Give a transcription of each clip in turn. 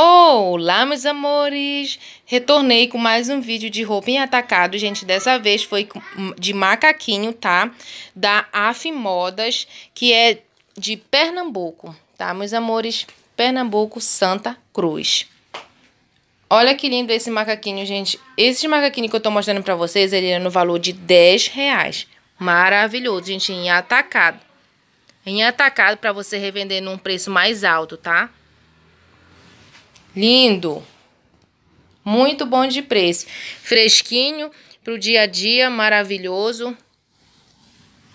Oh, olá, meus amores! Retornei com mais um vídeo de roupa em atacado, gente. Dessa vez foi hum, de macaquinho, tá? Da AF Modas, que é de Pernambuco, tá, meus amores? Pernambuco, Santa Cruz. Olha que lindo esse macaquinho, gente. Esse macaquinho que eu tô mostrando pra vocês, ele é no valor de 10 reais. Maravilhoso, gente, em atacado. Em atacado pra você revender num preço mais alto, Tá? Lindo. Muito bom de preço. Fresquinho para o dia a dia, maravilhoso.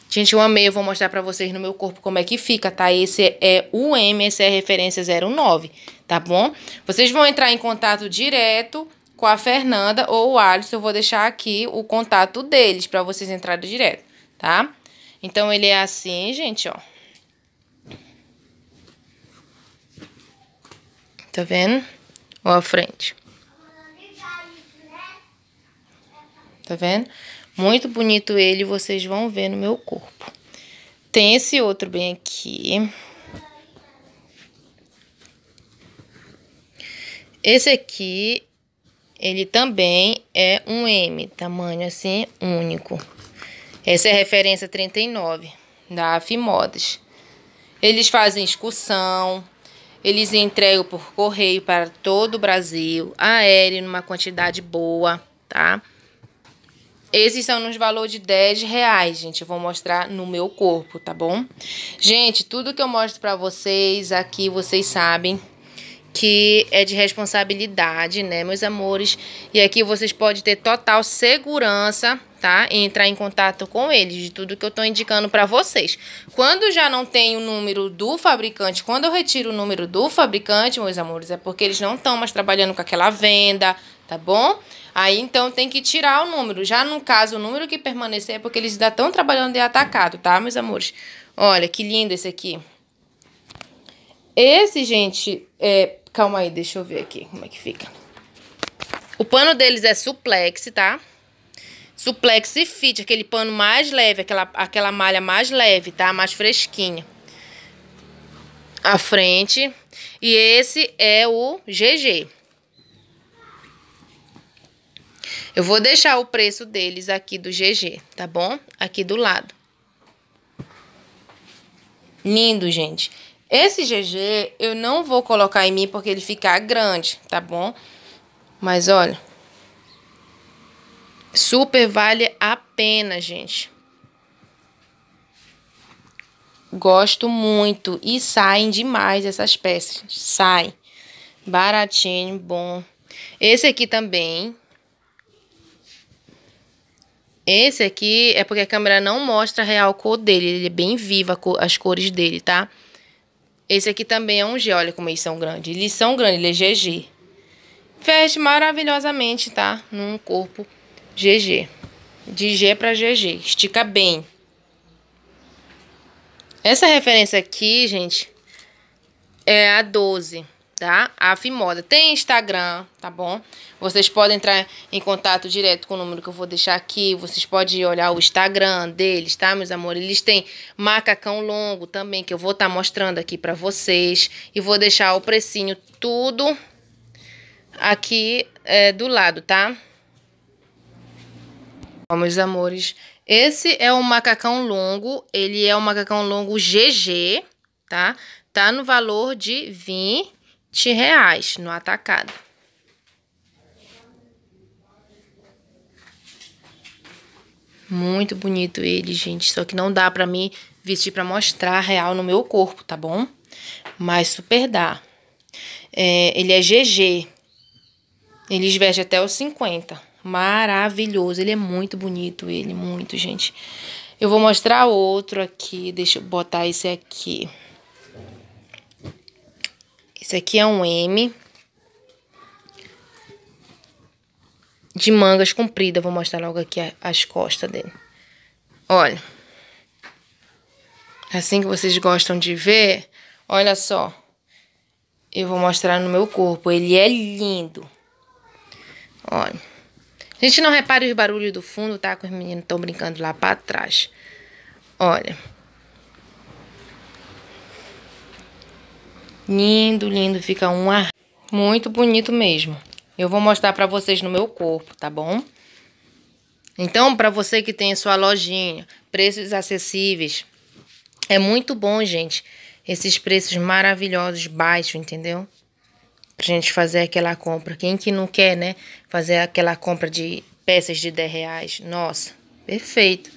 Gente, eu amei, eu vou mostrar para vocês no meu corpo como é que fica, tá? Esse é o M, esse é a referência 09, tá bom? Vocês vão entrar em contato direto com a Fernanda ou o Alisson, eu vou deixar aqui o contato deles para vocês entrarem direto, tá? Então, ele é assim, gente, ó. Tá vendo? Ó a frente. Tá vendo? Muito bonito ele, vocês vão ver no meu corpo. Tem esse outro bem aqui. Esse aqui, ele também é um M, tamanho assim, único. Essa é a referência 39, da AF Modas. Eles fazem excursão, eles entregam por correio para todo o Brasil, aéreo, numa quantidade boa, tá? Esses são nos valores de 10 reais, gente. Eu vou mostrar no meu corpo, tá bom? Gente, tudo que eu mostro pra vocês aqui, vocês sabem que é de responsabilidade, né, meus amores? E aqui vocês podem ter total segurança tá? Entrar em contato com eles, de tudo que eu estou indicando para vocês. Quando já não tem o número do fabricante, quando eu retiro o número do fabricante, meus amores, é porque eles não estão mais trabalhando com aquela venda, tá bom? Aí então tem que tirar o número. Já no caso, o número que permanecer é porque eles ainda estão trabalhando de é atacado, tá, meus amores? Olha que lindo esse aqui. Esse, gente, é. Calma aí, deixa eu ver aqui como é que fica. O pano deles é suplex, tá? Suplex e fit, aquele pano mais leve, aquela, aquela malha mais leve, tá? Mais fresquinha. A frente. E esse é o GG. Eu vou deixar o preço deles aqui do GG, tá bom? Aqui do lado. Lindo, gente. Esse GG eu não vou colocar em mim porque ele ficar grande, tá bom? Mas olha... Super vale a pena, gente. Gosto muito. E saem demais essas peças. Sai. Baratinho, bom. Esse aqui também. Esse aqui é porque a câmera não mostra a real cor dele. Ele é bem viva as cores dele, tá? Esse aqui também é um G. Olha como eles são grandes. Eles são grandes. Ele é GG. Fecha maravilhosamente, tá? Num corpo GG. De G para GG. Estica bem. Essa referência aqui, gente, é a 12, tá? A Fimoda. Tem Instagram, tá bom? Vocês podem entrar em contato direto com o número que eu vou deixar aqui. Vocês podem olhar o Instagram deles, tá, meus amores? Eles têm macacão longo também, que eu vou estar tá mostrando aqui pra vocês. E vou deixar o precinho tudo aqui é, do lado, Tá? meus amores, esse é o macacão longo, ele é o macacão longo GG, tá? Tá no valor de 20 reais no atacado. Muito bonito ele, gente. Só que não dá pra mim vestir pra mostrar real no meu corpo, tá bom? Mas super dá. É, ele é GG. Eles vestem até os 50. Maravilhoso. Ele é muito bonito, ele, muito, gente. Eu vou mostrar outro aqui. Deixa eu botar esse aqui. Esse aqui é um M. De mangas compridas. Vou mostrar logo aqui as costas dele. Olha. Assim que vocês gostam de ver, olha só. Eu vou mostrar no meu corpo. Ele é lindo. Olha. A gente não repare os barulhos do fundo, tá? Que os meninos estão brincando lá para trás. Olha. Lindo, lindo. Fica um ar muito bonito mesmo. Eu vou mostrar para vocês no meu corpo, tá bom? Então, para você que tem sua lojinha, preços acessíveis, é muito bom, gente. Esses preços maravilhosos, baixos, entendeu? pra gente fazer aquela compra. Quem que não quer, né? Fazer aquela compra de peças de 10 reais. Nossa, perfeito.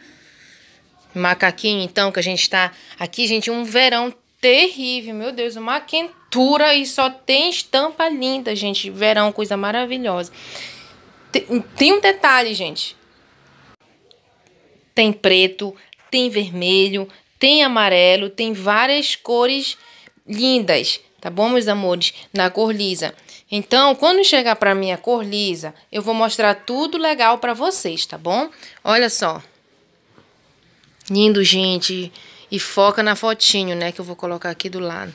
Macaquinho, então, que a gente tá aqui, gente, um verão terrível, meu Deus, uma quentura e só tem estampa linda, gente. Verão, coisa maravilhosa. Tem, tem um detalhe, gente. Tem preto, tem vermelho, tem amarelo, tem várias cores lindas tá bom, meus amores? Na cor lisa. Então, quando chegar para minha cor lisa, eu vou mostrar tudo legal para vocês, tá bom? Olha só. Lindo, gente. E foca na fotinho, né, que eu vou colocar aqui do lado.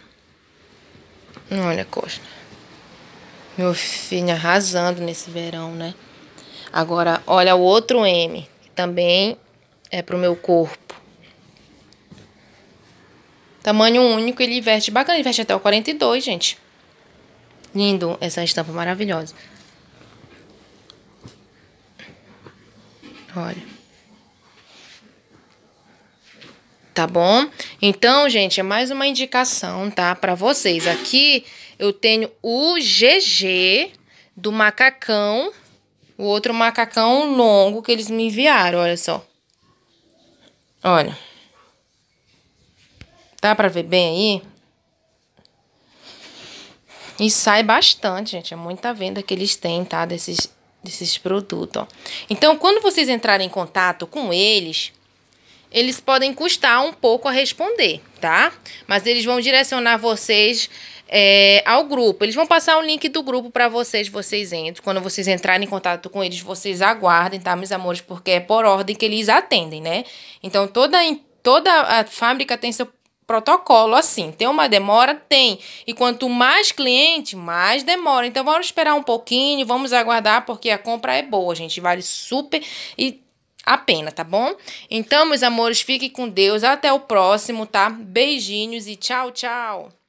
Olha, Costa. Meu filho arrasando nesse verão, né? Agora, olha o outro M, que também é pro meu corpo. Tamanho único, ele veste bacana, ele veste até o 42, gente. Lindo essa estampa maravilhosa. Olha. Tá bom? Então, gente, é mais uma indicação, tá? Pra vocês. Aqui eu tenho o GG do macacão. O outro macacão longo que eles me enviaram, olha só. Olha. Dá pra ver bem aí? E sai bastante, gente. É muita venda que eles têm, tá? Desses, desses produtos, ó. Então, quando vocês entrarem em contato com eles, eles podem custar um pouco a responder, tá? Mas eles vão direcionar vocês é, ao grupo. Eles vão passar o link do grupo para vocês, vocês entram. Quando vocês entrarem em contato com eles, vocês aguardem, tá, meus amores? Porque é por ordem que eles atendem, né? Então, toda, toda a fábrica tem seu protocolo assim. Tem uma demora? Tem. E quanto mais cliente, mais demora. Então vamos esperar um pouquinho, vamos aguardar, porque a compra é boa, gente. Vale super e a pena, tá bom? Então, meus amores, fiquem com Deus. Até o próximo, tá? Beijinhos e tchau, tchau.